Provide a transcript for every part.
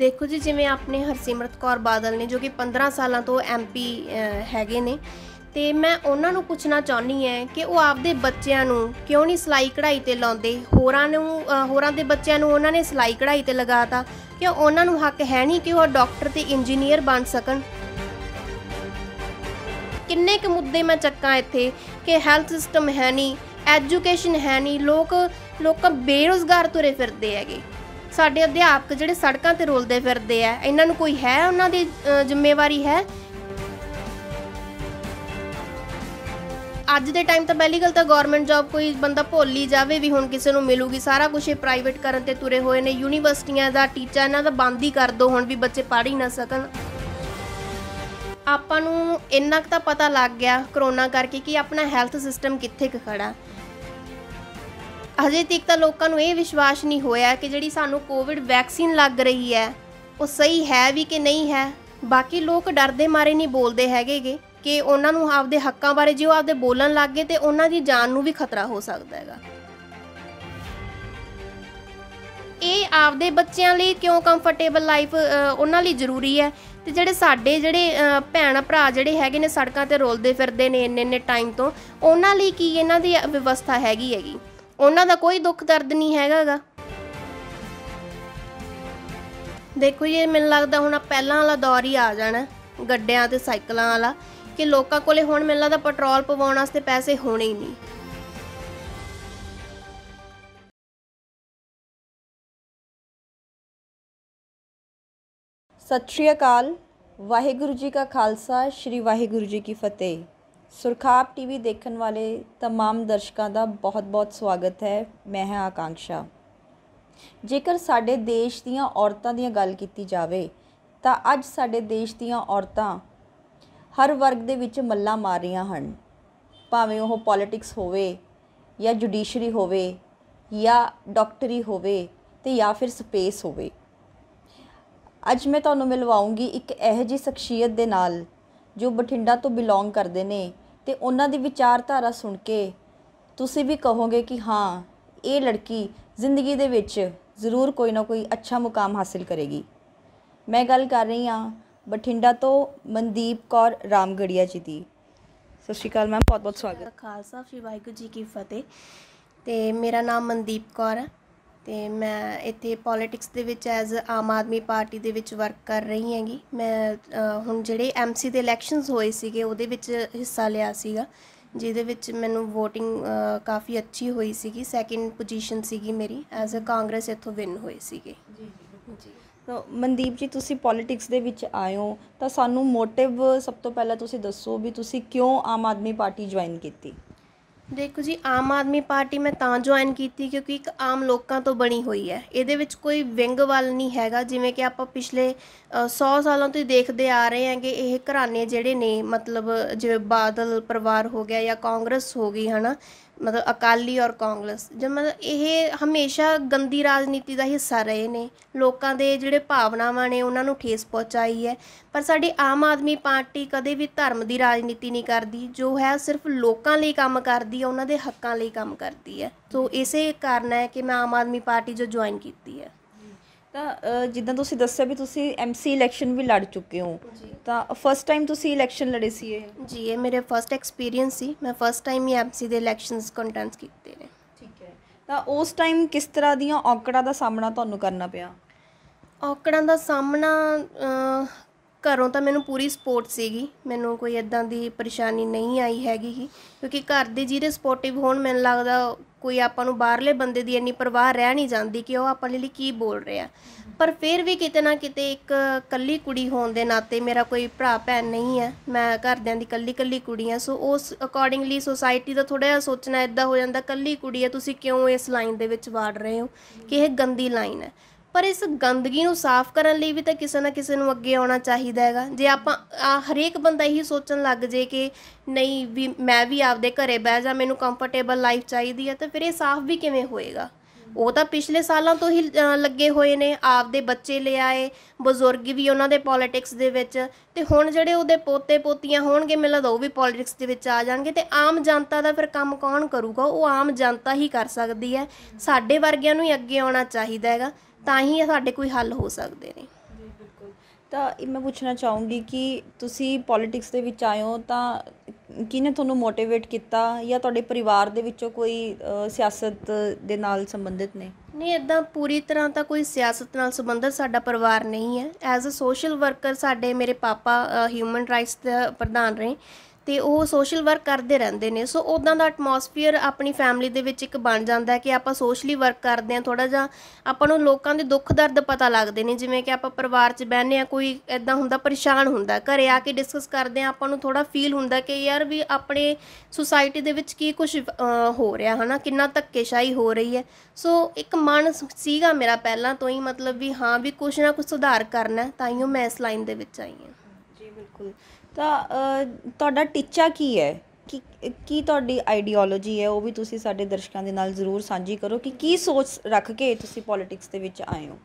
ਦੇਖੋ ਜੀ ਜਿਵੇਂ ਆਪਣੇ ਹਰਸਿਮਰਤ ਕੌਰ ਬਾਦਲ ਨੇ ਜੋ ਕਿ 15 ਸਾਲਾਂ ਤੋਂ ਐਮਪੀ ਹੈਗੇ ਨੇ ਤੇ ਮੈਂ ਉਹਨਾਂ ਨੂੰ ਪੁੱਛਣਾ ਚਾਹੁੰਦੀ ਐ ਕਿ ਉਹ ਆਪਦੇ ਬੱਚਿਆਂ ਨੂੰ ਕਿਉਂ ਨਹੀਂ ਸਲਾਈ ਕਢਾਈ ਤੇ ਲਾਉਂਦੇ ਹੋਰਾਂ ਨੂੰ ਹੋਰਾਂ ਦੇ ਬੱਚਿਆਂ ਨੂੰ ਉਹਨਾਂ ਨੇ ਸਲਾਈ ਕਢਾਈ ਤੇ ਲਗਾਤਾ ਕਿ ਉਹਨਾਂ ਨੂੰ ਹੱਕ ਹੈ ਨਹੀਂ ਕਿ ਉਹ ਡਾਕਟਰ ਤੇ ਇੰਜੀਨੀਅਰ ਬਣ ਸਕਣ ਕਿੰਨੇ ਕੁ ਮੁੱਦੇ ਮੈਂ ਚੱਕਾਂ ਇੱਥੇ ਕਿ ਹੈਲਥ ਸਿਸਟਮ ਹੈ ਨਹੀਂ ਐਜੂਕੇਸ਼ਨ ਹੈ ਨਹੀਂ ਲੋਕ ਲੋਕ ਬੇਰੋਜ਼ਗਾਰ ਤੁਰੇ ਫਿਰਦੇ ਹੈਗੇ ਸਾਡੇ ਅਧਿਆਪਕ ਜਿਹੜੇ ਸੜਕਾਂ ਤੇ ਰੋਲਦੇ ਫਿਰਦੇ ਆ ਇਹਨਾਂ ਨੂੰ ਕੋਈ ਹੈ ਉਹਨਾਂ ਦੀ ਜ਼ਿੰਮੇਵਾਰੀ ਹੈ ਅੱਜ ਦੇ ਟਾਈਮ ਤਾਂ ਪਹਿਲੀ ਗੱਲ ਤਾਂ ਗਵਰਨਮੈਂਟ ਜੌਬ ਕੋਈ ਬੰਦਾ ਭੁੱਲ ਹੀ ਜਾਵੇ ਵੀ ਹੁਣ ਕਿਸੇ ਨੂੰ ਮਿਲੂਗੀ ਸਾਰਾ ਕੁਝ ਇਹ ਪ੍ਰਾਈਵੇਟ ਕਰਨ ਤੇ ਤੁਰੇ ਹੋਏ ਨੇ ਯੂਨੀਵਰਸਿਟੀਆਂ ਦਾ ਟੀਚਾ ਇਹਨਾਂ ਦਾ ਬੰਦ ਹੀ ਕਰ ਦੋ ਹੁਣ ਵੀ ਬੱਚੇ ਪੜ੍ਹ ਹੀ ਨਾ ਸਕਣ ਆਪਾਂ ਨੂੰ ਇੰਨਾ ਕੁ ਤਾਂ ਪਤਾ ਲੱਗ ਗਿਆ ਕਰੋਨਾ ਕਰਕੇ ਕਿ ਆਪਣਾ ਹੈਲਥ ਸਿਸਟਮ ਕਿੱਥੇ ਖੜਾ ਅਜੇ ਤੱਕ ਤਾਂ ਲੋਕਾਂ ਨੂੰ ਇਹ ਵਿਸ਼ਵਾਸ ਨਹੀਂ ਹੋਇਆ ਕਿ ਜਿਹੜੀ ਸਾਨੂੰ ਕੋਵਿਡ ਵੈਕਸੀਨ ਲੱਗ ਰਹੀ ਹੈ ਉਹ ਸਹੀ ਹੈ ਵੀ ਕਿ ਨਹੀਂ ਹੈ ਬਾਕੀ ਲੋਕ ਡਰਦੇ ਮਾਰੇ ਨਹੀਂ ਬੋਲਦੇ ਹੈਗੇਗੇ ਕਿ ਉਹਨਾਂ ਨੂੰ ਆਪਦੇ ਹੱਕਾਂ ਬਾਰੇ ਜੇ ਉਹ ਆਪਦੇ ਬੋਲਣ ਲੱਗ ਗਏ ਤੇ ਉਹਨਾਂ ਦੀ ਜਾਨ ਨੂੰ ਵੀ ਖਤਰਾ ਹੋ ਸਕਦਾ ਹੈਗਾ ਇਹ ਆਪਦੇ ਬੱਚਿਆਂ ਲਈ ਕਿਉਂ ਕੰਫਰਟੇਬਲ ਲਾਈਫ ਉਹਨਾਂ ਲਈ ਜ਼ਰੂਰੀ ਹੈ ਤੇ ਜਿਹੜੇ ਸਾਡੇ ਜਿਹੜੇ ਭੈਣ ਭਰਾ ਜਿਹੜੇ ਹੈਗੇ ਨੇ ਸੜਕਾਂ ਤੇ ਰੋਲਦੇ ਫਿਰਦੇ ਨੇ ਇੰਨੇ ਇੰਨੇ ਟਾਈਮ ਤੋਂ ਉਹਨਾਂ ਲਈ ਕੀ ਇਹਨਾਂ ਦੀ ਵਿਵਸਥਾ ਹੈਗੀ ਹੈਗੀ ਉਹਨਾਂ ਦਾ ਕੋਈ ਦੁੱਖ ਦਰਦ ਨਹੀਂ ਹੈਗਾਗਾ ਦੇਖੋ ਜੀ ਮੈਨੂੰ ਲੱਗਦਾ ਹੁਣ ਆ ਪਹਿਲਾਂ ਵਾਲਾ ਦੌਰ ਹੀ ਆ ਜਾਣਾ ਗੱਡਿਆਂ ਤੇ ਸਾਈਕਲਾਂ ਵਾਲਾ ਕਿ ਲੋਕਾਂ ਕੋਲੇ ਹੁਣ ਮੈਨੂੰ ਲੱਗਦਾ ਪੈਟਰੋਲ ਪਵਾਉਣ ਵਾਸਤੇ ਪੈਸੇ ਹੋਣੇ ਹੀ ਨਹੀਂ ਸਤਿ ਸ਼੍ਰੀ ਅਕਾਲ ਵਾਹਿਗੁਰੂ ਜੀ ਕਾ ਖਾਲਸਾ ਸ਼੍ਰੀ ਵਾਹਿਗੁਰੂ ਜੀ ਕੀ ਫਤਿਹ ਸੁਰਖਾਬ ਟੀਵੀ ਦੇਖਣ ਵਾਲੇ तमाम ਦਰਸ਼ਕਾਂ ਦਾ ਬਹੁਤ-ਬਹੁਤ ਸਵਾਗਤ ਹੈ ਮੈਂ ਹਾਂ ਆਕਾਂਸ਼ਾ ਜੇਕਰ ਸਾਡੇ ਦੇਸ਼ ਦੀਆਂ ਔਰਤਾਂ ਦੀਆਂ ਗੱਲ ਕੀਤੀ ਜਾਵੇ ਤਾਂ ਅੱਜ ਸਾਡੇ ਦੇਸ਼ ਦੀਆਂ ਔਰਤਾਂ ਹਰ ਵਰਗ ਦੇ ਵਿੱਚ ਮੱਲਾ ਮਾਰ ਰਹੀਆਂ ਹਨ ਭਾਵੇਂ ਉਹ ਪੋਲਿਟਿਕਸ ਹੋਵੇ ਜਾਂ ਜੁਡੀਸ਼ਰੀ ਹੋਵੇ ਜਾਂ ਡਾਕਟਰੀ ਹੋਵੇ ਤੇ ਜਾਂ ਫਿਰ ਸਪੇਸ ਹੋਵੇ ਅੱਜ ਮੈਂ ਤੁਹਾਨੂੰ ਮਿਲਵਾਉਂਗੀ ਇੱਕ ਇਹੋ ਜੀ ਸ਼ਖਸੀਅਤ ਦੇ ਨਾਲ ਜੋ ਬਠਿੰਡਾ ਤੋਂ ਬਿਲੋਂਗ ਕਰਦੇ ਨੇ ਤੇ ਉਹਨਾਂ ਦੀ ਵਿਚਾਰਧਾਰਾ ਸੁਣ ਕੇ ਤੁਸੀਂ ਵੀ ਕਹੋਗੇ ਕਿ ਹਾਂ ਇਹ ਲੜਕੀ ਜ਼ਿੰਦਗੀ ਦੇ ਵਿੱਚ ਜ਼ਰੂਰ ਕੋਈ ਨਾ ਕੋਈ ਅੱਛਾ ਮੁਕਾਮ ਹਾਸਿਲ ਕਰੇਗੀ ਮੈਂ ਗੱਲ ਕਰ ਰਹੀ ਹਾਂ ਬਠਿੰਡਾ ਤੋਂ ਮਨਦੀਪ ਕੌਰ ਰਾਮਗੜੀਆ ਜੀ ਦੀ ਸਤਿ ਸ਼੍ਰੀ ਅਕਾਲ ਮੈਮ ਬਹੁਤ ਬਹੁਤ ਸਵਾਗਤ ਖਾਲਸਾ ਸ੍ਰੀ ਵਾਹਿਗੁਰੂ ਜੀ ਕੀ ਫਤਿਹ ਤੇ ਮੇਰਾ ਨਾਮ ਮਨਦੀਪ ਕੌਰ ਹੈ ਤੇ ਮੈਂ ਇੱਥੇ ਪੋਲਿਟਿਕਸ ਦੇ ਵਿੱਚ ਐਜ਼ ਆਮ ਆਦਮੀ ਪਾਰਟੀ ਦੇ ਵਿੱਚ ਵਰਕ ਕਰ ਰਹੀ ਹਾਂਗੀ ਮੈਂ ਹੁਣ ਜਿਹੜੇ ਐਮਸੀ ਦੇ ਇਲੈਕਸ਼ਨਸ ਹੋਏ ਸੀਗੇ ਉਹਦੇ ਵਿੱਚ ਹਿੱਸਾ ਲਿਆ ਸੀਗਾ ਜਿਹਦੇ ਵਿੱਚ ਮੈਨੂੰ VOTING ਕਾਫੀ ਅੱਛੀ ਹੋਈ ਸੀਗੀ ਸੈਕਿੰਡ ਪੋਜੀਸ਼ਨ ਸੀਗੀ ਮੇਰੀ ਐਜ਼ ਅ ਕਾਂਗਰਸ ਇਥੋਂ ਵਿਨ ਹੋਏ ਸੀਗੇ ਜੀ ਜੀ ਤੋ ਮਨਦੀਪ ਜੀ ਤੁਸੀਂ ਪੋਲਿਟਿਕਸ ਦੇ ਵਿੱਚ ਆਇਓ ਤਾਂ ਸਾਨੂੰ ਮੋਟਿਵ ਸਭ ਤੋਂ ਪਹਿਲਾਂ ਤੁਸੀਂ ਦੱਸੋ ਵੀ ਤੁਸੀਂ ਕਿਉਂ ਆਮ ਆਦਮੀ ਪਾਰਟੀ ਜੁਆਇਨ ਕੀਤੀ ਦੇਖੋ ਜੀ ਆਮ ਆਦਮੀ ਪਾਰਟੀ ਮੈਂ ਤਾਂ ਜੁਆਇਨ ਕੀਤੀ ਕਿਉਂਕਿ ਇੱਕ ਆਮ ਲੋਕਾਂ ਤੋਂ ਬਣੀ ਹੋਈ ਹੈ ਇਹਦੇ ਵਿੱਚ ਕੋਈ ਵਿੰਗ ਵਾਲ ਨਹੀਂ ਹੈਗਾ ਜਿਵੇਂ ਕਿ ਆਪਾਂ ਪਿਛਲੇ 100 ਸਾਲਾਂ ਤੋਂ ਹੀ ਦੇਖਦੇ ਆ ਰਹੇ ਹਾਂ ਕਿ ਇਹ ਘਰਾਣੇ ਜਿਹੜੇ ਨੇ ਮਤਲਬ ਜਿਵੇਂ ਬਾਦਲ ਪਰਿਵਾਰ ਹੋ ਗਿਆ ਜਾਂ ਕਾਂਗਰਸ ਹੋ ਗਈ ਹਨਾ ਮਤਲਬ ਅਕਾਲੀ ਔਰ ਕਾਂਗਰਸ ਜਦ ਮਤਲਬ ਇਹ ਹਮੇਸ਼ਾ ਗੰਦੀ ਰਾਜਨੀਤੀ ਦਾ ਹਿੱਸਾ ਰਹੇ ਨੇ ਲੋਕਾਂ ਦੇ ਜਿਹੜੇ ਭਾਵਨਾਵਾਂ ਨੇ ਉਹਨਾਂ ਨੂੰ ਠੇਸ ਪਹੁੰਚਾਈ ਹੈ ਪਰ ਸਾਡੀ ਆਮ ਆਦਮੀ ਪਾਰਟੀ ਕਦੇ ਵੀ ਧਰਮ ਦੀ ਰਾਜਨੀਤੀ ਨਹੀਂ ਕਰਦੀ ਜੋ ਹੈ ਸਿਰਫ ਲੋਕਾਂ ਲਈ ਕੰਮ ਕਰਦੀ ਹੈ ਉਹਨਾਂ ਦੇ ਹੱਕਾਂ ਲਈ ਕੰਮ ਕਰਦੀ ਹੈ ਸੋ ਇਸੇ ਕਾਰਨ ਹੈ ਕਿ ਮੈਂ ਆਮ ਆਦਮੀ ਪਾਰਟੀ ਜੋ ਜੁਆਇਨ ਕੀਤੀ ਹੈ ਤਾਂ ਜਿੱਦਾਂ ਤੁਸੀਂ ਦੱਸਿਆ ਵੀ ਤੁਸੀਂ ਐਮਸੀ ਇਲੈਕਸ਼ਨ ਵੀ ਲੜ ਚੁੱਕੇ ਹੋ ਤਾਂ ਫਸਟ ਟਾਈਮ ਤੁਸੀਂ ਇਲੈਕਸ਼ਨ ਲੜੇ ਸੀ ਇਹ ਜੀ ਇਹ ਮੇਰੇ ਫਰਸਟ ਐਕਸਪੀਰੀਅੰਸ ਸੀ ਮੈਂ ਫਰਸਟ ਟਾਈਮ ਹੀ ਐਮਸੀ ਦੇ ਇਲੈਕਸ਼ਨਸ ਕੰਟੈਂਟਸ ਕੀਤੇ ਨੇ ਠੀਕ ਹੈ ਤਾਂ ਉਸ ਟਾਈਮ ਕਿਸ ਤਰ੍ਹਾਂ ਦੀਆਂ ਔਕੜਾਂ ਦਾ ਸਾਹਮਣਾ ਤੁਹਾਨੂੰ ਕਰਨਾ ਪਿਆ ਔਕੜਾਂ ਦਾ ਸਾਹਮਣਾ ਘਰੋਂ ਤਾਂ ਮੈਨੂੰ ਪੂਰੀ ਸਪੋਰਟ ਸੀਗੀ ਮੈਨੂੰ ਕੋਈ ਇਦਾਂ ਦੀ ਪਰੇਸ਼ਾਨੀ ਨਹੀਂ ਆਈ ਹੈਗੀ ਕਿਉਂਕਿ ਘਰ ਦੇ ਜਿਹੜੇ ਸਪੋਰਟਿਵ ਹੋਣ ਮੈਨੂੰ ਲੱਗਦਾ ਕੋਈ ਆਪਾਂ ਨੂੰ ਬਾਹਰਲੇ ਬੰਦੇ ਦੀ ਇੰਨੀ ਪਰਵਾਹ ਰਹਿ ਨਹੀਂ ਜਾਂਦੀ ਕਿ ਉਹ ਆਪਾਂ ਲਈ ਕੀ ਬੋਲ ਰਿਹਾ ਪਰ ਫਿਰ ਵੀ ਕਿਤੇ ਨਾ ਕਿਤੇ ਇੱਕ ਕੱਲੀ ਕੁੜੀ ਹੋਣ ਦੇ ਨਾਤੇ ਮੇਰਾ ਕੋਈ ਭਰਾ ਭੈਣ ਨਹੀਂ ਹੈ ਮੈਂ ਘਰਦਿਆਂ ਦੀ ਕੱਲੀ ਕੱਲੀ ਕੁੜੀ ਹਾਂ ਸੋ ਉਸ ਅਕੋਰਡਿੰਗਲੀ ਸੋਸਾਇਟੀ ਦਾ ਥੋੜਾ ਜਿਹਾ ਸੋਚਣਾ ਇਦਾਂ ਹੋ ਜਾਂਦਾ ਕੱਲੀ ਕੁੜੀ ਹੈ ਤੁਸੀਂ ਕਿਉਂ ਇਸ ਲਾਈਨ ਦੇ ਵਿੱਚ ਵਾੜ ਰਹੇ ਹੋ ਕਿ ਇਹ ਗੰਦੀ ਲਾਈਨ ਹੈ ਪਰ ਇਸ ਗੰਦਗੀ ਨੂੰ ਸਾਫ਼ ਕਰਨ ਲਈ ਵੀ ਤਾਂ ਕਿਸੇ ਨਾ ਕਿਸੇ ਨੂੰ ਅੱਗੇ ਆਉਣਾ ਚਾਹੀਦਾ ਹੈਗਾ ਜੇ ਆਪਾਂ ਹਰੇਕ ਬੰਦਾ ਇਹੀ ਸੋਚਣ ਲੱਗ ਜੇ ਕਿ ਨਹੀਂ ਵੀ ਮੈਂ ਵੀ ਆਪਦੇ ਘਰੇ ਬਹਿ ਜਾ ਮੈਨੂੰ ਕੰਫਰਟੇਬਲ ਲਾਈਫ ਚਾਹੀਦੀ ਹੈ ਤਾਂ ਫਿਰ ਇਹ ਸਾਫ਼ ਵੀ ਕਿਵੇਂ ਹੋਏਗਾ ਉਹ ਤਾਂ ਪਿਛਲੇ ਸਾਲਾਂ ਤੋਂ ਹੀ ਲੱਗੇ ਹੋਏ ਨੇ ਆਪਦੇ ਬੱਚੇ ਲੈ ਆਏ ਬਜ਼ੁਰਗ ਵੀ ਉਹਨਾਂ ਦੇ ਪੋਲਿਟਿਕਸ ਦੇ ਵਿੱਚ ਤੇ ਹੁਣ ਜਿਹੜੇ ਉਹਦੇ ਪੋਤੇ ਪੋਤੀਆਂ ਹੋਣਗੇ ਮਿਲਦਾ ਉਹ ਵੀ ਪੋਲਿਟਿਕਸ ਦੇ ਵਿੱਚ ਆ ਜਾਣਗੇ ਤੇ ਆਮ ਜਨਤਾ ਦਾ ਫਿਰ ਕੰਮ ਕੌਣ ਕਰੂਗਾ ਉਹ ਆਮ ਜਨਤਾ ਹੀ ਕਰ ਸਕਦੀ ਹੈ ਸਾਡੇ ਵਰਗਿਆਂ ਨੂੰ ਹੀ ਅੱਗੇ ਆਉਣਾ ਚਾਹੀਦਾ ਹੈਗਾ ਤਾਂ ਹੀ ਸਾਡੇ ਕੋਈ ਹੱਲ ਹੋ ਸਕਦੇ ਨੇ ਤਾਂ ਇਹ ਮੈਂ ਪੁੱਛਣਾ ਚਾਹੂੰਗੀ ਕਿ ਤੁਸੀਂ ਪੋਲਿਟਿਕਸ ਦੇ ਵਿੱਚ ਆਏ ਹੋ ਤਾਂ ਕਿਹਨੇ ਤੁਹਾਨੂੰ ਮੋਟੀਵੇਟ ਕੀਤਾ ਜਾਂ ਤੁਹਾਡੇ ਪਰਿਵਾਰ ਦੇ ਵਿੱਚੋਂ ਕੋਈ ਸਿਆਸਤ ਦੇ ਨਾਲ ਸੰਬੰਧਿਤ ਨੇ ਨਹੀਂ ਇਦਾਂ ਪੂਰੀ ਤਰ੍ਹਾਂ ਤਾਂ ਕੋਈ ਸਿਆਸਤ ਨਾਲ ਸੰਬੰਧਿਤ ਸਾਡਾ ਪਰਿਵਾਰ ਨਹੀਂ ਹੈ ਐਜ਼ ਅ ਸੋਸ਼ਲ ਵਰਕਰ ਸਾਡੇ ਮੇਰੇ ਪਾਪਾ ਹਿਊਮਨ ਰਾਈਟਸ ਦੇ ਪ੍ਰਧਾਨ ਰਹੇ ਤੇ ਉਹ ਸੋਸ਼ਲ ਵਰਕ ਕਰਦੇ ਰਹਿੰਦੇ ਨੇ ਸੋ ਉਦਾਂ ਦਾ ਐਟਮੋਸਫੀਅਰ ਆਪਣੀ ਫੈਮਿਲੀ ਦੇ ਵਿੱਚ ਇੱਕ ਬਣ ਜਾਂਦਾ ਕਿ ਆਪਾਂ ਸੋਸ਼ਲੀ ਵਰਕ ਕਰਦੇ ਆ ਥੋੜਾ ਜਿਹਾ ਆਪਾਂ ਨੂੰ ਲੋਕਾਂ ਦੇ ਦੁੱਖ ਦਰਦ ਪਤਾ ਲੱਗਦੇ ਨੇ ਜਿਵੇਂ ਕਿ ਆਪਾਂ ਪਰਿਵਾਰ 'ਚ ਬੈਠਨੇ ਆ ਕੋਈ ਐਦਾਂ ਹੁੰਦਾ ਪਰੇਸ਼ਾਨ ਹੁੰਦਾ ਘਰੇ ਆ ਕੇ ਡਿਸਕਸ ਕਰਦੇ ਆ ਆਪਾਂ ਨੂੰ ਥੋੜਾ ਫੀਲ ਹੁੰਦਾ ਕਿ ਯਾਰ ਵੀ ਆਪਣੇ ਸੁਸਾਇਟੀ ਦੇ ਵਿੱਚ ਕੀ ਕੁਝ ਹੋ ਰਿਹਾ ਹਨਾ ਕਿੰਨਾ ਧੱਕੇਸ਼ਾਹੀ ਹੋ ਰਹੀ ਹੈ ਸੋ ਇੱਕ ਮਨ ਸੀਗਾ ਮੇਰਾ ਪਹਿਲਾਂ ਤੋਂ ਹੀ ਮਤਲਬ ਵੀ ਹਾਂ ਵੀ ਕੁਝ ਨਾ ਕੁਝ ਸੁਧਾਰ ਕਰਨਾ ਤਾਂ ਹੀ ਮੈਂ ਇਸ ਲਾਈਨ ਦੇ ਵਿੱਚ ਆਈ ਹਾਂ ਜੀ ਬਿਲਕੁਲ ਤਾਂ ਤੁਹਾਡਾ ਟੀਚਾ ਕੀ ਹੈ ਕੀ ਕੀ ਤੁਹਾਡੀ ਆਈਡੀਓਲੋਜੀ ਹੈ ਉਹ ਵੀ ਤੁਸੀਂ ਸਾਡੇ ਦਰਸ਼ਕਾਂ ਦੇ ਨਾਲ ਜ਼ਰੂਰ ਸਾਂਝੀ ਕਰੋ ਕਿ ਕੀ ਸੋਚ ਰੱਖ ਕੇ ਤੁਸੀਂ ਪੋਲਿਟਿਕਸ ਦੇ ਵਿੱਚ ਆਏ ਹੋ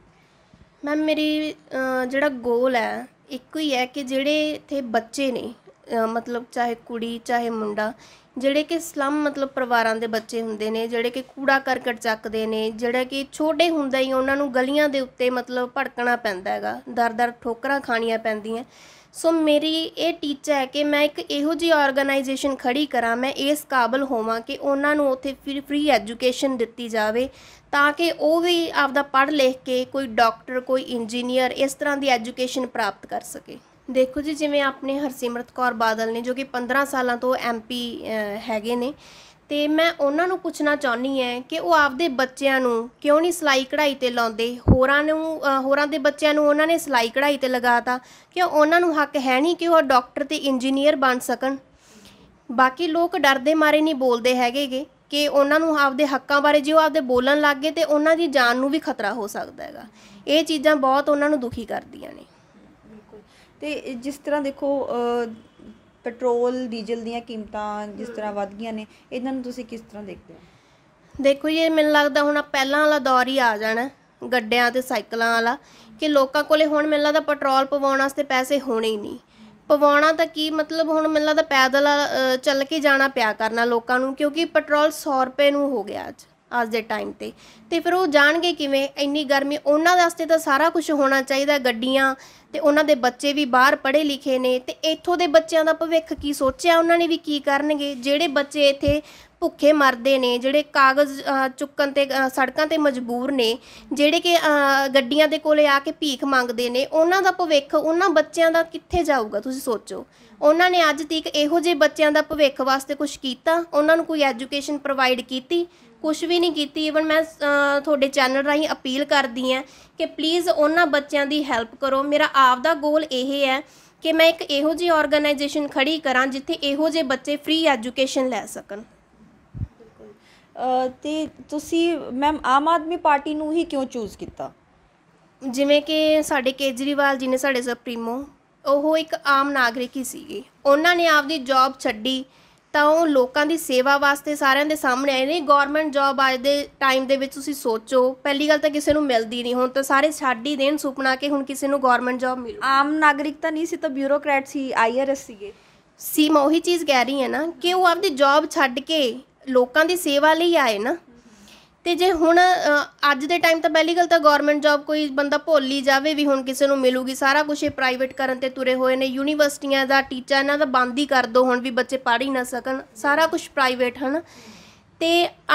ਮੈਮ ਮੇਰੀ ਜਿਹੜਾ ਗੋਲ ਹੈ ਇੱਕੋ ਹੀ ਹੈ ਕਿ ਜਿਹੜੇ ਇੱਥੇ ਬੱਚੇ ਨੇ ਮਤਲਬ ਚਾਹੇ ਕੁੜੀ ਚਾਹੇ ਮੁੰਡਾ ਜਿਹੜੇ ਕਿ ਸਲਮ ਮਤਲਬ ਪਰਿਵਾਰਾਂ ਦੇ ਬੱਚੇ ਹੁੰਦੇ ਨੇ ਜਿਹੜੇ ਕਿ ਕੂੜਾ ਕਰਕਟ ਚੱਕਦੇ ਨੇ ਜਿਹੜੇ ਕਿ ਛੋਟੇ ਹੁੰਦੇ ਹੀ ਉਹਨਾਂ ਨੂੰ ਗਲੀਆਂ ਦੇ ਉੱਤੇ ਮਤਲਬ ਭੜਕਣਾ ਪੈਂਦਾ ਹੈਗਾ ਦਰ-ਦਰ ਠੋਕਰਾਂ ਖਾਣੀਆਂ ਪੈਂਦੀਆਂ ਸੋ ਮੇਰੀ ਇਹ ਟੀਚਾ ਹੈ ਕਿ ਮੈਂ ਇੱਕ ਇਹੋ ਜੀ ਆਰਗੇਨਾਈਜੇਸ਼ਨ ਖੜੀ ਕਰਾਂ ਮੈਂ ਇਸ ਕਾਬਲ ਹੋਵਾਂ ਕਿ ਉਹਨਾਂ ਨੂੰ ਉੱਥੇ ਫਿਰ ਫ੍ਰੀ ਐਜੂਕੇਸ਼ਨ ਦਿੱਤੀ ਜਾਵੇ ਤਾਂ ਕਿ ਉਹ ਵੀ ਆਪਦਾ ਪੜ੍ਹ ਲਿਖ ਕੇ ਕੋਈ ਡਾਕਟਰ ਕੋਈ ਇੰਜੀਨੀਅਰ ਇਸ ਤਰ੍ਹਾਂ ਦੀ ਐਜੂਕੇਸ਼ਨ ਪ੍ਰਾਪਤ ਕਰ ਸਕੇ ਦੇਖੋ ਜੀ ਜਿਵੇਂ ਆਪਣੇ ਹਰਸਿਮਰਤ ਕੌਰ ਬਾਦਲ ਨੇ ਜੋ ਕਿ 15 ਸਾਲਾਂ ਤੋਂ ਐਮਪੀ ਹੈਗੇ ਨੇ ਤੇ ਮੈਂ ਉਹਨਾਂ ਨੂੰ ਪੁੱਛਣਾ ਚਾਹੁੰਦੀ ਐ ਕਿ ਉਹ ਆਪਦੇ ਬੱਚਿਆਂ ਨੂੰ ਕਿਉਂ ਨਹੀਂ ਸਿਲਾਈ ਕਢਾਈ ਤੇ ਲਾਉਂਦੇ ਹੋਰਾਂ ਨੂੰ ਹੋਰਾਂ ਦੇ ਬੱਚਿਆਂ ਨੂੰ ਉਹਨਾਂ ਨੇ ਸਿਲਾਈ ਕਢਾਈ ਤੇ ਲਗਾਤਾ ਕਿ ਉਹਨਾਂ ਨੂੰ ਹੱਕ ਹੈ ਨਹੀਂ ਕਿ ਉਹ ਡਾਕਟਰ ਤੇ ਇੰਜੀਨੀਅਰ ਬਣ ਸਕਣ ਬਾਕੀ ਲੋਕ ਡਰਦੇ ਮਾਰੇ ਨਹੀਂ ਬੋਲਦੇ ਹੈਗੇਗੇ ਕਿ ਉਹਨਾਂ ਨੂੰ ਆਪਦੇ ਹੱਕਾਂ ਬਾਰੇ ਜੇ ਉਹ ਆਪਦੇ ਬੋਲਣ ਲੱਗ ਗਏ ਤੇ ਉਹਨਾਂ ਦੀ ਜਾਨ ਨੂੰ ਵੀ ਖਤਰਾ ਹੋ ਸਕਦਾ ਹੈਗਾ ਇਹ ਚੀਜ਼ਾਂ ਬਹੁਤ ਉਹਨਾਂ ਨੂੰ ਦੁਖੀ ਕਰਦੀਆਂ ਨੇ ਤੇ ਜਿਸ ਤਰ੍ਹਾਂ ਦੇਖੋ ਪੈਟਰੋਲ ਡੀਜ਼ਲ ਦੀਆਂ ਕੀਮਤਾਂ ਜਿਸ ਤਰ੍ਹਾਂ ਵਧ ਗਈਆਂ ਨੇ ਇਹਨਾਂ ਨੂੰ ਤੁਸੀਂ ਕਿਸ ਤਰ੍ਹਾਂ ਦੇਖਦੇ ਹੋ ਦੇਖੋ ਇਹ ਮੈਨੂੰ ਲੱਗਦਾ ਹੁਣ ਪਹਿਲਾਂ ਵਾਲਾ ਦੌਰ ਹੀ ਆ ਜਾਣਾ ਗੱਡਿਆਂ ਤੇ ਸਾਈਕਲਾਂ ਵਾਲਾ ਕਿ ਲੋਕਾਂ ਕੋਲੇ ਹੁਣ ਮੈਨੂੰ ਲੱਗਦਾ ਪੈਟਰੋਲ ਪਵਾਉਣ ਵਾਸਤੇ ਪੈਸੇ ਹੋਣੇ ਹੀ ਨਹੀਂ ਪਵਾਉਣਾ ਤਾਂ ਕੀ ਮਤਲਬ ਹੁਣ ਮੈਨੂੰ ਲੱਗਦਾ ਪੈਦਲ ਚੱਲ ਕੇ ਜਾਣਾ ਪਿਆ ਕਰਨਾ ਲੋਕਾਂ ਨੂੰ ਕਿਉਂਕਿ ਪੈਟਰੋਲ 100 ਰੁਪਏ ਨੂੰ ਹੋ ਗਿਆ ਅੱਜ ਅੱਜ ਦੇ ਟਾਈਮ ਤੇ ਤੇ ਫਿਰ ਉਹ ਜਾਣਗੇ ਕਿਵੇਂ ਇੰਨੀ ਗਰਮੀ ਉਹਨਾਂ ਦੇ ਵਾਸਤੇ ਤਾਂ ਸਾਰਾ ਕੁਝ ਹੋਣਾ ਚਾਹੀਦਾ ਗੱਡੀਆਂ ਤੇ ਉਹਨਾਂ ਦੇ ਬੱਚੇ ਵੀ ਬਾਹਰ ਪੜ੍ਹੇ ਲਿਖੇ ਨੇ ਤੇ ਇੱਥੋਂ ਦੇ ਬੱਚਿਆਂ ਦਾ ਭਵਿੱਖ ਕੀ ਸੋਚਿਆ ਉਹਨਾਂ ਨੇ ਵੀ ਕੀ ਕਰਨਗੇ ਜਿਹੜੇ ਬੱਚੇ ਇੱਥੇ ਭੁੱਖੇ ਮਰਦੇ ਨੇ ਜਿਹੜੇ ਕਾਗਜ਼ ਚੁੱਕਣ ਤੇ ਸੜਕਾਂ ਤੇ ਮਜਬੂਰ ਨੇ ਜਿਹੜੇ ਕਿ ਗੱਡੀਆਂ ਦੇ ਕੋਲੇ ਆ ਕੇ ਭੀਖ ਮੰਗਦੇ ਨੇ ਉਹਨਾਂ ਦਾ ਭਵਿੱਖ ਉਹਨਾਂ ਬੱਚਿਆਂ ਦਾ ਕਿੱਥੇ ਜਾਊਗਾ ਤੁਸੀਂ ਸੋਚੋ ਉਹਨਾਂ ਨੇ ਅੱਜ ਤੱਕ ਇਹੋ ਜਿਹੇ ਬੱਚਿਆਂ ਦਾ ਭਵਿੱਖ ਵਾਸਤੇ ਕੁਝ ਕੀਤਾ ਉਹਨਾਂ ਨੂੰ ਕੋਈ ਐਜੂਕੇਸ਼ਨ ਪ੍ਰੋਵਾਈਡ ਕੀਤੀ ਕੁਝ ਵੀ ਨਹੀਂ ਕੀਤੀ ਈਵਨ ਮੈਂ ਤੁਹਾਡੇ ਚੈਨਲ ਰਾਹੀਂ ਅਪੀਲ ਕਰਦੀ ਆ ਕਿ ਪਲੀਜ਼ ਉਹਨਾਂ ਬੱਚਿਆਂ ਦੀ ਹੈਲਪ ਕਰੋ ਮੇਰਾ ਆਪ ਦਾ ਗੋਲ ਇਹ ਹੈ ਕਿ ਮੈਂ ਇੱਕ ਇਹੋ ਜਿਹੀ ਆਰਗੇਨਾਈਜੇਸ਼ਨ ਖੜੀ ਕਰਾਂ ਜਿੱਥੇ ਇਹੋ ਜਿਹੇ ਬੱਚੇ ਫ੍ਰੀ ਐਜੂਕੇਸ਼ਨ ਲੈ ਸਕਣ ਤੇ ਤੁਸੀਂ ਮੈਮ ਆਮ ਆਦਮੀ ਪਾਰਟੀ ਨੂੰ ਹੀ ਕਿਉਂ ਚੂਜ਼ ਕੀਤਾ ਜਿਵੇਂ ਕਿ ਸਾਡੇ ਕੇਜਰੀਵਾਲ ਜੀ ਨੇ ਸਾਡੇ ਸੁਪਰੀਮੋ ਉਹ ਇੱਕ ਆਮ ਨਾਗਰਿਕ ਹੀ ਸੀਗੇ ਉਹਨਾਂ ਨੇ ਆਪਦੀ ਜੌਬ ਛੱਡੀ ਤਾਂ ਉਹ ਲੋਕਾਂ ਦੀ ਸੇਵਾ ਵਾਸਤੇ ਸਾਰਿਆਂ ਦੇ ਸਾਹਮਣੇ ਆਏ ਨੇ ਗਵਰਨਮੈਂਟ ਜੌਬ ਅੱਜ ਦੇ ਟਾਈਮ ਦੇ ਵਿੱਚ ਤੁਸੀਂ ਸੋਚੋ ਪਹਿਲੀ ਗੱਲ ਤਾਂ ਕਿਸੇ ਨੂੰ ਮਿਲਦੀ ਨਹੀਂ ਹੁਣ ਤਾਂ ਸਾਰੇ ਛੱਡ ਹੀ ਦੇਣ ਸੁਪਨਾ ਕਿ ਹੁਣ ਕਿਸੇ ਨੂੰ ਗਵਰਨਮੈਂਟ ਜੌਬ ਮਿਲੂ ਆਮ ਨਾਗਰਿਕ ਤਾਂ ਨਹੀਂ ਸੀ ਤਾਂ ਬਿਊਰੋਕਰੇਟ ਸੀ ਆਈਆਰਐਸ ਸੀਗੇ ਸੀ ਮੈਂ ਉਹੀ ਚੀਜ਼ ਕਹਿ ਰਹੀ ਹਾਂ ਨਾ ਕਿ ਉਹ ਆਪਦੀ ਜੌਬ ਛੱਡ ਕੇ ਲੋਕਾਂ ਦੀ ਸੇਵਾ ਲਈ ਆਏ ਨਾ ਤੇ ਜੇ ਹੁਣ ਅੱਜ ਦੇ ਟਾਈਮ ਤਾਂ ਪਹਿਲੀ ਗੱਲ ਤਾਂ ਗਵਰਨਮੈਂਟ ਜੌਬ ਕੋਈ ਬੰਦਾ ਭੁੱਲ ਹੀ ਜਾਵੇ ਵੀ ਹੁਣ ਕਿਸੇ ਨੂੰ ਮਿਲੂਗੀ ਸਾਰਾ ਕੁਝ ਇਹ ਪ੍ਰਾਈਵੇਟ ਕਰਨ ਤੇ ਤੁਰੇ ਹੋਏ ਨੇ ਯੂਨੀਵਰਸਿਟੀਆਂ ਦਾ ਟੀਚਾ ਇਹਨਾਂ ਦਾ ਬੰਦ ਹੀ ਕਰ ਦੋ ਹੁਣ ਵੀ ਬੱਚੇ ਪੜ੍ਹ ਹੀ ਨਾ ਸਕਣ ਸਾਰਾ ਕੁਝ ਪ੍ਰਾਈਵੇਟ ਹਨ ਤੇ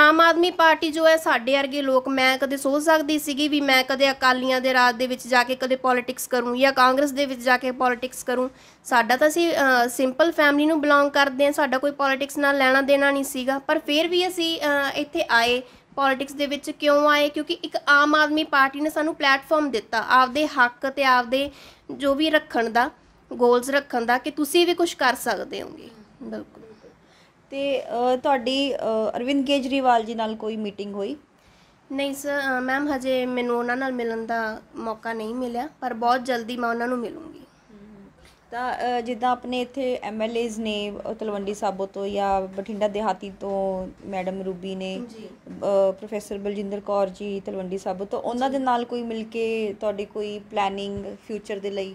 ਆਮ ਆਦਮੀ ਪਾਰਟੀ ਜੋ ਹੈ ਸਾਡੇ ਵਰਗੇ ਲੋਕ ਮੈਂ ਕਦੇ ਸੋਚ ਸਕਦੀ ਸੀਗੀ ਵੀ ਮੈਂ ਕਦੇ ਅਕਾਲੀਆਂ ਦੇ ਰਾਜ ਦੇ ਵਿੱਚ ਜਾ ਕੇ ਕਦੇ ਪੋਲਿਟਿਕਸ ਕਰੂੰ ਜਾਂ ਕਾਂਗਰਸ ਦੇ ਵਿੱਚ ਜਾ ਕੇ ਪੋਲਿਟਿਕਸ ਕਰੂੰ ਸਾਡਾ ਤਾਂ ਅਸੀਂ ਸਿੰਪਲ ਫੈਮਿਲੀ ਨੂੰ ਬਿਲੋਂਗ ਕਰਦੇ ਆ ਸਾਡਾ ਕੋਈ ਪੋਲਿਟਿਕਸ ਨਾਲ ਲੈਣਾ ਦੇਣਾ ਨਹੀਂ ਸੀਗਾ ਪਰ ਫਿਰ ਵੀ ਅਸੀਂ ਇੱਥੇ ਆਏ ਪੋਲਿਟਿਕਸ ਦੇ ਵਿੱਚ ਕਿਉਂ ਆਏ ਕਿਉਂਕਿ ਇੱਕ ਆਮ ਆਦਮੀ ਪਾਰਟੀ ਨੇ ਸਾਨੂੰ ਪਲੇਟਫਾਰਮ ਦਿੱਤਾ ਆਪਦੇ ਹੱਕ ਤੇ ਆਪਦੇ ਜੋ ਵੀ ਰੱਖਣ ਦਾ ਗੋਲਸ ਰੱਖਣ ਦਾ ਕਿ ਤੁਸੀਂ ਵੀ ਕੁਝ ਕਰ ਸਕਦੇ ਹੋਗੇ ਬਿਲਕੁਲ ਤੇ ਤੁਹਾਡੀ ਅਰਵਿੰਦ ਕੇਜਰੀਵਾਲ ਜੀ ਨਾਲ ਕੋਈ ਮੀਟਿੰਗ ਹੋਈ ਨਹੀਂ ਸਰ ਮੈਮ ਹਜੇ ਮੈਨੂੰ ਉਹਨਾਂ ਨਾਲ ਮਿਲਣ ਦਾ ਮੌਕਾ ਨਹੀਂ ਮਿਲਿਆ ਪਰ ਬਹੁਤ ਜਲਦੀ ਮੈਂ ਉਹਨਾਂ ਨੂੰ ਮਿਲੂੰਗੀ ਤਾਂ ਜਿੱਦਾਂ ਆਪਣੇ ਇੱਥੇ ਐਮ ਐਲ ਏਜ਼ ਨੇ ਤਲਵੰਡੀ ਸਾਬੋ ਤੋਂ ਜਾਂ ਬਠਿੰਡਾ ਦਿਹਾਤੀ ਤੋਂ ਮੈਡਮ ਰੂਬੀ ਨੇ ਪ੍ਰੋਫੈਸਰ ਬਲਜਿੰਦਰ ਕੌਰ ਜੀ ਤਲਵੰਡੀ ਸਾਬੋ ਤੋਂ ਉਹਨਾਂ ਦੇ ਨਾਲ ਕੋਈ ਮਿਲ ਕੇ ਤੁਹਾਡੀ ਕੋਈ ਪਲੈਨਿੰਗ ਫਿਊਚਰ ਦੇ ਲਈ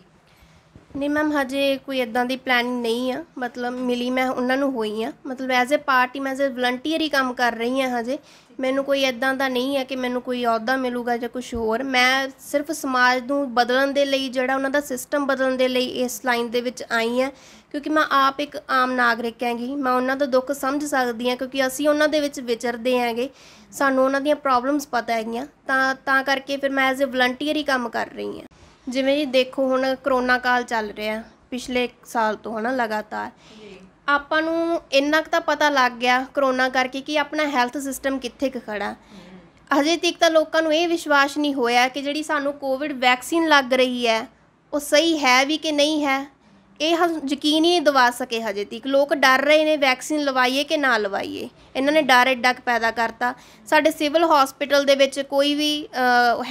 ਨਹੀਂ ਮੈਮ ਹਜੇ ਕੋਈ ਇਦਾਂ ਦੀ ਪਲੈਨਿੰਗ ਨਹੀਂ ਆ ਮਤਲਬ ਮਿਲੀ ਮੈਂ ਉਹਨਾਂ ਨੂੰ ਹੋਈ ਆ ਮਤਲਬ ਐਜ਼ ਅ ਪਾਰਟੀ ਮੈਂ ਐਜ਼ ਅ ਵਲੰਟੀਅਰ ਹੀ ਕੰਮ ਕਰ ਰਹੀ ਆ ਹਜੇ ਮੈਨੂੰ ਕੋਈ ਐਦਾਂ ਦਾ ਨਹੀਂ ਹੈ ਕਿ ਮੈਨੂੰ ਕੋਈ ਅਹੁਦਾ ਮਿਲੂਗਾ ਜਾਂ ਕੁਝ ਹੋਰ ਮੈਂ ਸਿਰਫ ਸਮਾਜ ਨੂੰ ਬਦਲਣ ਦੇ ਲਈ ਜਿਹੜਾ ਉਹਨਾਂ ਦਾ ਸਿਸਟਮ ਬਦਲਣ ਦੇ ਲਈ ਇਸ ਲਾਈਨ ਦੇ ਵਿੱਚ ਆਈ ਹਾਂ ਕਿਉਂਕਿ ਮੈਂ ਆਪ ਇੱਕ ਆਮ ਨਾਗਰਿਕ ਹੈਗੀ ਮੈਂ ਉਹਨਾਂ ਦਾ ਦੁੱਖ ਸਮਝ ਸਕਦੀ ਹਾਂ ਕਿਉਂਕਿ ਅਸੀਂ ਉਹਨਾਂ ਦੇ ਵਿੱਚ ਵਿਚਰਦੇ ਹੈਗੇ ਸਾਨੂੰ ਉਹਨਾਂ ਦੀਆਂ ਪ੍ਰੋਬਲਮਸ ਪਤਾ ਹੈਗੀਆਂ ਤਾਂ ਤਾਂ ਕਰਕੇ ਫਿਰ ਮੈਂ ਐਜ਼ ਅ ਵਲੰਟੀਅਰ ਹੀ ਕੰਮ ਕਰ ਰਹੀ ਹਾਂ ਜਿਵੇਂ ਜੀ ਦੇਖੋ ਹੁਣ ਕਰੋਨਾ ਕਾਲ ਚੱਲ ਰਿਹਾ ਪਿਛਲੇ ਸਾਲ ਤੋਂ ਹਨਾ ਲਗਾਤਾਰ ਆਪਾਂ ਨੂੰ ਇੰਨਾ ਕੁ ਤਾਂ ਪਤਾ ਲੱਗ ਗਿਆ ਕਰੋਨਾ ਕਰਕੇ ਕਿ ਆਪਣਾ ਹੈਲਥ ਸਿਸਟਮ ਕਿੱਥੇ ਖੜਾ ਅਜੇ ਤੱਕ ਤਾਂ ਲੋਕਾਂ ਨੂੰ ਇਹ ਵਿਸ਼ਵਾਸ ਨਹੀਂ ਹੋਇਆ ਕਿ ਜਿਹੜੀ ਸਾਨੂੰ ਕੋਵਿਡ ਵੈਕਸੀਨ ਲੱਗ ਰਹੀ ਹੈ ਉਹ ਸਹੀ ਹੈ ਵੀ ਕਿ ਨਹੀਂ ਹੈ ਇਹ ਯਕੀਨ ਹੀ ਨਹੀਂ ਦਵਾ ਸਕੇ ਹਜੇ ਤੱਕ ਲੋਕ ਡਰ ਰਹੇ ਨੇ ਵੈਕਸੀਨ ਲਵਾਈਏ ਕਿ ਨਾ ਲਵਾਈਏ ਇਹਨਾਂ ਨੇ ਡਰ ਐਡਾ ਪੈਦਾ ਕਰਤਾ ਸਾਡੇ ਸਿਵਲ ਹਸਪੀਟਲ ਦੇ ਵਿੱਚ ਕੋਈ ਵੀ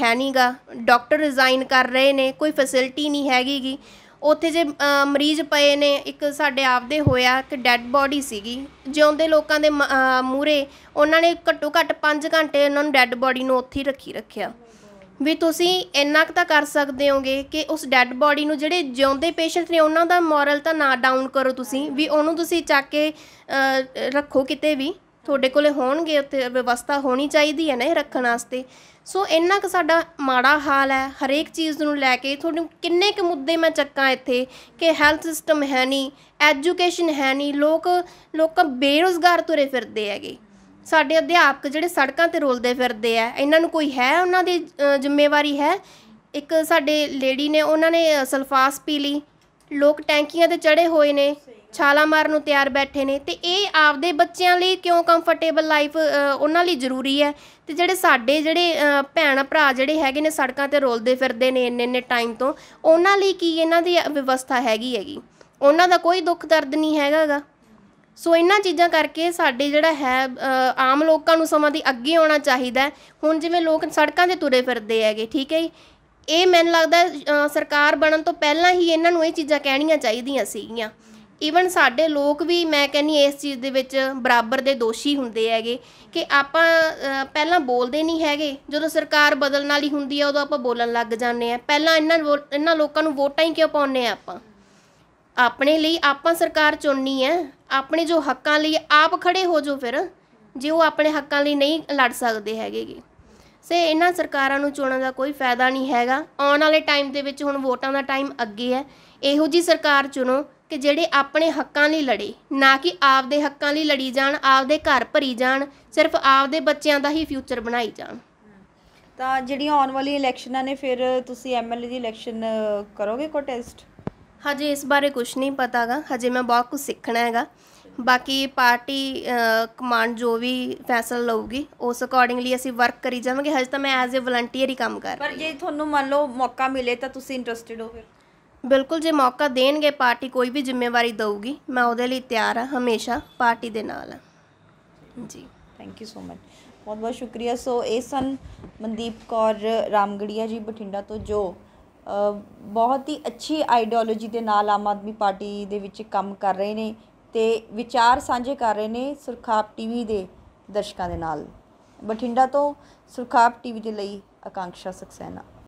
ਹੈ ਨਹੀਂਗਾ ਡਾਕਟਰ ਰਿਜ਼ਾਈਨ ਕਰ ਰਹੇ ਨੇ ਕੋਈ ਫੈਸਿਲਿਟੀ ਨਹੀਂ ਹੈਗੀਗੀ ਉੱਥੇ ਜੇ ਮਰੀਜ਼ ਪਏ ਨੇ ਇੱਕ ਸਾਡੇ ਆਪਦੇ ਹੋਇਆ ਕਿ ਡੈੱਡ ਬੋਡੀ ਸੀਗੀ ਜਿਉਂਦੇ ਲੋਕਾਂ ਦੇ ਮੂਰੇ ਉਹਨਾਂ ਨੇ ਘੱਟੋ ਘੱਟ 5 ਘੰਟੇ ਉਹਨਾਂ ਨੂੰ ਡੈੱਡ ਬੋਡੀ ਨੂੰ ਉੱਥੇ ਹੀ ਰੱਖੀ ਰੱਖਿਆ ਵੀ ਤੁਸੀਂ ਇੰਨਾ ਕੁ ਤਾਂ ਕਰ ਸਕਦੇ ਹੋਗੇ ਕਿ ਉਸ ਡੈੱਡ ਬੋਡੀ ਨੂੰ ਜਿਹੜੇ ਜਿਉਂਦੇ ਪੇਸ਼ੈਂਟ ਨੇ ਉਹਨਾਂ ਦਾ ਮੋਰਲ ਤਾਂ ਨਾ ਡਾਊਨ ਕਰੋ ਤੁਸੀਂ ਵੀ ਉਹਨੂੰ ਤੁਸੀਂ ਚੱਕ ਕੇ ਰੱਖੋ ਕਿਤੇ ਵੀ ਤੁਹਾਡੇ ਕੋਲੇ ਹੋਣਗੇ ਉੱਤੇ ਵਿਵਸਥਾ ਹੋਣੀ ਚਾਹੀਦੀ ਹੈ ਨਾ ਇਹ ਰੱਖਣ ਵਾਸਤੇ ਸੋ ਇੰਨਾ ਕਿ ਸਾਡਾ ਮਾੜਾ ਹਾਲ ਹੈ ਹਰੇਕ ਚੀਜ਼ ਨੂੰ ਲੈ ਕੇ ਤੁਹਾਨੂੰ ਕਿੰਨੇ ਕੁ ਮੁੱਦੇ ਮੈਂ ਚੱਕਾਂ ਇੱਥੇ ਕਿ ਹੈਲਥ ਸਿਸਟਮ ਹੈ ਨਹੀਂ ਐਜੂਕੇਸ਼ਨ ਹੈ ਨਹੀਂ ਲੋਕ ਲੋਕ ਬੇਰੋਜ਼ਗਾਰ ਤੁਰੇ ਫਿਰਦੇ ਹੈਗੇ ਸਾਡੇ ਅਧਿਆਪਕ ਜਿਹੜੇ ਸੜਕਾਂ ਤੇ ਰੋਲਦੇ ਫਿਰਦੇ ਆ ਇਹਨਾਂ ਨੂੰ ਕੋਈ ਹੈ ਉਹਨਾਂ ਦੀ ਜ਼ਿੰਮੇਵਾਰੀ ਹੈ ਇੱਕ ਸਾਡੇ ਲੇਡੀ ਨੇ ਉਹਨਾਂ ਨੇ ਸਲਫਾਸ ਪੀ ਲਈ ਲੋਕ ਟੈਂਕੀਆਂ ਤੇ ਚੜੇ ਹੋਏ ਨੇ ਛਾਲਾ ਮਾਰਨ ਨੂੰ ਤਿਆਰ ਬੈਠੇ ਨੇ ਤੇ ਇਹ ਆਪਦੇ ਬੱਚਿਆਂ ਲਈ ਕਿਉਂ ਕੰਫਰਟੇਬਲ ਲਾਈਫ ਉਹਨਾਂ ਲਈ ਜ਼ਰੂਰੀ ਹੈ ਤੇ ਜਿਹੜੇ ਸਾਡੇ ਜਿਹੜੇ ਭੈਣ ਭਰਾ ਜਿਹੜੇ ਹੈਗੇ ਨੇ ਸੜਕਾਂ ਤੇ ਰੋਲਦੇ ਫਿਰਦੇ ਨੇ ਇੰਨੇ ਇੰਨੇ ਟਾਈਮ ਤੋਂ ਉਹਨਾਂ ਲਈ ਕੀ ਇਹਨਾਂ ਦੀ ਵਿਵਸਥਾ ਹੈਗੀ ਹੈਗੀ ਉਹਨਾਂ ਦਾ ਕੋਈ ਦੁੱਖ ਦਰਦ ਨਹੀਂ ਹੈਗਾਗਾ ਸੋ ਇਹਨਾਂ ਚੀਜ਼ਾਂ ਕਰਕੇ ਸਾਡੇ ਜਿਹੜਾ ਹੈ ਆਮ ਲੋਕਾਂ ਨੂੰ ਸਮਾਂ ਦੀ ਅੱਗੇ ਆਉਣਾ ਚਾਹੀਦਾ ਹੁਣ ਜਿਵੇਂ ਲੋਕ ਸੜਕਾਂ ਤੇ ਤੁਰੇ ਫਿਰਦੇ ਹੈਗੇ ਠੀਕ ਹੈ ਇਹ ਮੈਨੂੰ ਲੱਗਦਾ ਸਰਕਾਰ ਬਣਨ ਤੋਂ ਪਹਿਲਾਂ ਹੀ ਇਹਨਾਂ ਨੂੰ ਇਹ ਚੀਜ਼ਾਂ ਕਹਿਣੀਆਂ ਚਾਹੀਦੀਆਂ ਸੀਗੀਆਂ ਈਵਨ ਸਾਡੇ ਲੋਕ ਵੀ ਮੈਂ ਕਹਿੰਨੀ ਇਸ ਚੀਜ਼ ਦੇ ਵਿੱਚ ਬਰਾਬਰ ਦੇ ਦੋਸ਼ੀ ਹੁੰਦੇ ਹੈਗੇ ਕਿ ਆਪਾਂ ਪਹਿਲਾਂ ਬੋਲਦੇ ਨਹੀਂ ਹੈਗੇ ਜਦੋਂ ਸਰਕਾਰ ਬਦਲਣ ਵਾਲੀ ਹੁੰਦੀ ਆ ਉਦੋਂ ਆਪਾਂ ਬੋਲਣ ਲੱਗ ਜਾਂਦੇ ਆ ਪਹਿਲਾਂ ਇਹਨਾਂ ਇਹਨਾਂ ਲੋਕਾਂ ਨੂੰ ਵੋਟਾਂ ਹੀ ਕਿਉਂ ਪਾਉਨੇ ਆ ਆਪਾਂ ਆਪਣੇ ਲਈ ਆਪਾਂ ਸਰਕਾਰ ਚੁਣਨੀ ਹੈ ਆਪਣੇ ਜੋ ਹੱਕਾਂ ਲਈ ਆਪ ਖੜੇ ਹੋ ਜੋ ਫਿਰ ਜੇ ਉਹ ਆਪਣੇ ਹੱਕਾਂ ਲਈ ਨਹੀਂ ਲੜ ਸਕਦੇ ਹੈਗੇਗੇ ਸੇ ਇਹਨਾਂ ਸਰਕਾਰਾਂ ਨੂੰ ਚੁਣਨ ਦਾ ਕੋਈ ਫਾਇਦਾ ਨਹੀਂ ਹੈਗਾ ਆਉਣ ਵਾਲੇ ਟਾਈਮ ਦੇ ਵਿੱਚ ਹੁਣ ਵੋਟਾਂ ਦਾ ਟਾਈਮ ਅੱਗੇ ਹੈ ਇਹੋ ਜੀ ਸਰਕਾਰ ਚੁਣੋ ਕਿ ਜਿਹੜੇ ਆਪਣੇ ਹੱਕਾਂ ਲਈ ਲੜੇ ਨਾ ਕਿ ਆਪਦੇ ਹੱਕਾਂ ਲਈ ਲੜੀ ਜਾਣ ਆਪਦੇ ਘਰ ਭਰੀ ਜਾਣ ਸਿਰਫ ਆਪਦੇ ਬੱਚਿਆਂ ਦਾ ਹੀ ਫਿਊਚਰ ਬਣਾਈ ਜਾਣ ਤਾਂ ਜਿਹੜੀਆਂ ਆਉਣ ਵਾਲੀਆਂ ਇਲੈਕਸ਼ਨਾਂ ਨੇ ਫਿਰ ਤੁਸੀਂ ਐਮਐਲਏ ਦੀ ਇਲੈਕਸ਼ਨ ਕਰੋਗੇ ਕੋ ਟੈਸਟ ਹਜੇ ਇਸ ਬਾਰੇ ਕੁਝ ਨਹੀਂ ਪਤਾਗਾ ਹਜੇ ਮੈਂ ਬਹੁਤ ਕੁਝ ਸਿੱਖਣਾ ਹੈਗਾ ਬਾਕੀ ਪਾਰਟੀ ਕਮਾਂਡ ਜੋ ਵੀ ਫੈਸਲਾ ਲਊਗੀ ਉਸ ਅਕੋਰਡਿੰਗਲੀ ਅਸੀਂ ਵਰਕ ਕਰੀ ਜਾਵਾਂਗੇ ਹਜੇ ਤਾਂ ਮੈਂ ਐਜ਼ ਅ ਵਲੰਟੀਅਰ ਹੀ ਕੰਮ ਕਰ ਰਹੀ ਹਾਂ ਪਰ ਜੇ ਤੁਹਾਨੂੰ ਮੰਨ ਲਓ ਮੌਕਾ ਮਿਲੇ ਤਾਂ ਤੁਸੀਂ ਇੰਟਰਸਟਿਡ ਹੋ ਫਿਰ ਬਿਲਕੁਲ ਜੇ ਮੌਕਾ ਦੇਣਗੇ ਪਾਰਟੀ ਕੋਈ ਵੀ ਜ਼ਿੰਮੇਵਾਰੀ ਦਊਗੀ ਮੈਂ ਉਹਦੇ ਲਈ ਤਿਆਰ ਹਾਂ ਹਮੇਸ਼ਾ ਪਾਰਟੀ ਦੇ ਨਾਲ ਜੀ ਥੈਂਕ ਯੂ ਸੋ ਮਚ ਬਹੁਤ ਬਹੁਤ ਸ਼ੁਕਰੀਆ ਸੋ ਇਹ ਸਨ ਮਨਦੀਪ ਕੌਰ ਰਾਮਗੜੀਆ ਜੀ ਬਠਿੰਡਾ ਤੋਂ ਜੋ ਬਹੁਤ ਹੀ ਅੱਛੀ ਆਈਡੀਓਲੋਜੀ ਦੇ ਨਾਲ ਆਮ ਆਦਮੀ ਪਾਰਟੀ ਦੇ ਵਿੱਚ ਕੰਮ ਕਰ ਰਹੇ ਨੇ ਤੇ ਵਿਚਾਰ ਸਾਂਝੇ ਕਰ ਰਹੇ ਨੇ ਸੁਰਖਾਪ ਟੀਵੀ ਦੇ ਦਰਸ਼ਕਾਂ ਦੇ ਨਾਲ ਬਠਿੰਡਾ ਤੋਂ ਸੁਰਖਾਪ ਟੀਵੀ ਦੇ ਲਈ ਆਕਾਂਖਸ਼ਾ ਸਕਸੈਨਾ